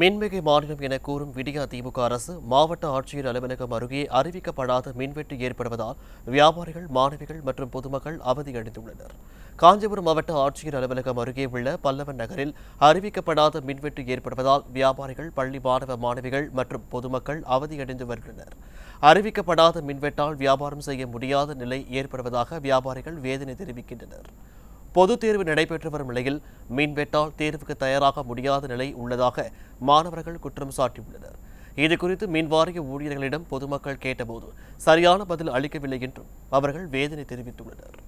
மின்மிகை மாநிலம் என கூறும் விடியா திமுக அரசு மாவட்ட ஆட்சியர் அலுவலகம் அருகே அறிவிக்கப்படாத மின்வெட்டு ஏற்படுவதால் வியாபாரிகள் மாணவிகள் மற்றும் பொதுமக்கள் அவதியடைந்துள்ளனர் காஞ்சிபுரம் மாவட்ட ஆட்சியர் அலுவலகம் அருகே உள்ள பல்லவன் நகரில் அறிவிக்கப்படாத மின்வெட்டு ஏற்படுவதால் வியாபாரிகள் பள்ளி மாணவ மாணவிகள் மற்றும் பொதுமக்கள் அவதியடைந்து வருகின்றனர் அறிவிக்கப்படாத மின்வெட்டால் வியாபாரம் செய்ய முடியாத நிலை ஏற்படுவதாக வியாபாரிகள் வேதனை தெரிவிக்கின்றனர் பொது தேர்வு நடைபெற்று வரும் நிலையில் மின்வெட்டால் தேர்வுக்கு தயாராக முடியாத நிலை உள்ளதாக மாணவர்கள் குற்றம் சாட்டியுள்ளனர் இது குறித்து மின்வாரிய ஊழியர்களிடம் பொதுமக்கள் கேட்டபோது சரியான பதில் அளிக்கவில்லை என்றும் அவர்கள் வேதனை தெரிவித்துள்ளனர்